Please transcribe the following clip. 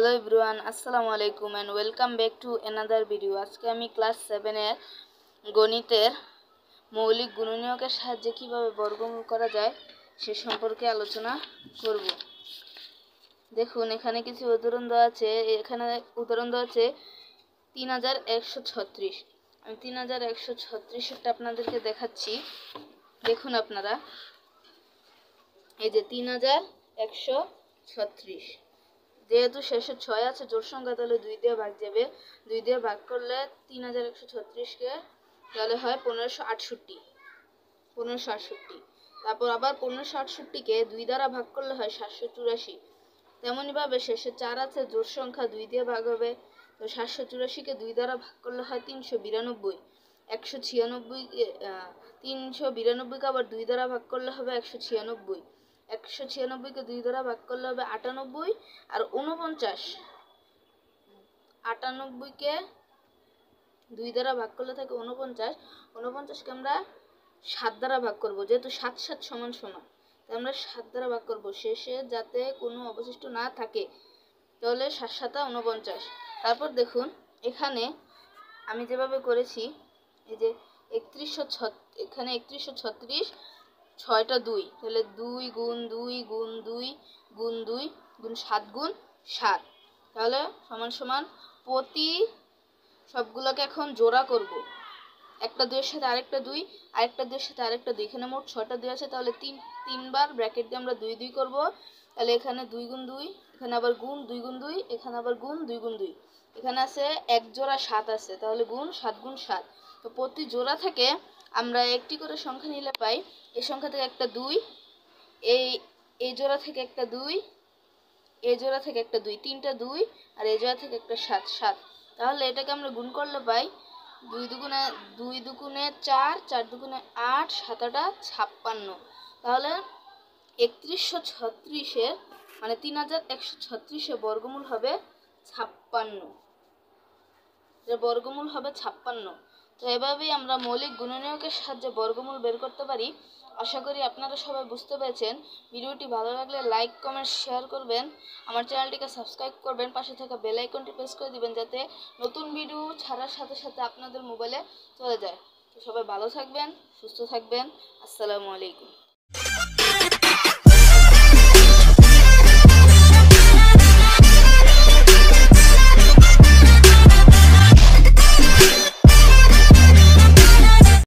hello ইব্রুয়ান আসসালামু আলাইকুম and welcome back to another video আজকে আমি ক্লাস সেভেনের গণিতের মৌলিক গুণনীয়কের সাহায্যে কীভাবে বর্গমূল করা যায় সে সম্পর্কে আলোচনা করব দেখুন এখানে কিছু উদাহরণ দেওয়া আছে এখানে উদাহরণ দেওয়া আছে তিন হাজার একশো ছত্রিশ আমি তিন হাজার একশো ছত্রিশেরটা আপনাদেরকে দেখাচ্ছি দেখুন আপনারা এই যে তিন হাজার একশো ছত্রিশ যেহেতু শেষে ছয় আছে জোর সংখ্যা তাহলে দুই দিয়ে ভাগ যাবে দুই দিয়ে ভাগ করলে তিন হাজার একশো ছত্রিশকে তাহলে হয় পনেরোশো আটষট্টি পনেরোশো আটষট্টি তারপর আবার পনেরোশো আটষট্টিকে দুই দ্বারা ভাগ করলে হয় সাতশো চুরাশি তেমনইভাবে শেষে চার আছে জোর সংখ্যা দুই দিয়ে ভাগ হবে তো সাতশো চুরাশিকে দুই দ্বারা ভাগ করলে হয় তিনশো বিরানব্বই একশো ছিয়ানব্বই তিনশো বিরানব্বইকে আবার দুই দ্বারা ভাগ করলে হবে একশো ছিয়ানব্বই একশো ছিয়ানব্বইকে দুই দ্বারা ভাগ করলে হবে আটানব্বই আর উনপঞ্চাশ আটানব্বইকে দুই দ্বারা ভাগ করলে থাকে উনপঞ্চাশ উনপঞ্চাশকে আমরা সাত দ্বারা ভাগ করব যেহেতু সাত সাত সমান সমান তাই আমরা সাত দ্বারা ভাগ করব শেষে যাতে কোনো অবশিষ্ট না থাকে তাহলে সাত সাতা উনপঞ্চাশ তারপর দেখুন এখানে আমি যেভাবে করেছি এই যে একত্রিশশো ছ এখানে একত্রিশশো ছত্রিশ ছয়টা দুই তাহলে দুই গুণ দুই গুণ দুই গুণ দুই গুণ সাত গুণ সাত তাহলে সমান সমান প্রতি সবগুলোকে এখন জোড়া করব একটা দুইয়ের সাথে আরেকটা দুই আরেকটা দুইয়ের সাথে আরেকটা দুই এখানে মোট ছয়টা দুই আছে তাহলে তিন তিনবার ব্র্যাকেট দিয়ে আমরা দুই দুই করব তাহলে এখানে দুই গুণ দুই এখানে আবার গুণ দুই গুণ দুই এখানে আবার গুণ দুই গুণ দুই এখানে আছে এক জোড়া সাত আছে তাহলে গুণ সাত গুণ সাত তো প্রতি জোড়া থেকে আমরা একটি করে সংখ্যা নিলে পাই এই সংখ্যা থেকে একটা দুই এই এই জোড়া থেকে একটা দুই এই জোড়া থেকে একটা দুই তিনটা দুই আর এই জোড়া থেকে একটা সাত সাত তাহলে এটাকে আমরা গুণ করলে পাই দুই দুগুণে দুই দুগুণে চার চার দুগুণে আট সাত আটা ছাপ্পান্ন তাহলে একত্রিশশো ছত্রিশের মানে তিন হাজার একশো ছত্রিশে বর্গমূল হবে ছাপ্পান্ন বর্গমূল হবে ছাপ্পান্ন তো এভাবেই আমরা মৌলিক গুণনীয়কের সাহায্যে বর্গমূল বের করতে পারি আশা করি আপনারা সবাই বুঝতে পেরেছেন ভিডিওটি ভালো লাগলে লাইক কমেন্ট শেয়ার করবেন আমার চ্যানেলটিকে সাবস্ক্রাইব করবেন পাশে থাকা বেল আইকনটি প্রেস করে দিবেন যাতে নতুন ভিডিও ছাড়ার সাথে সাথে আপনাদের মোবাইলে চলে যায় তো সবাই ভালো থাকবেন সুস্থ থাকবেন আসসালামু আলাইকুম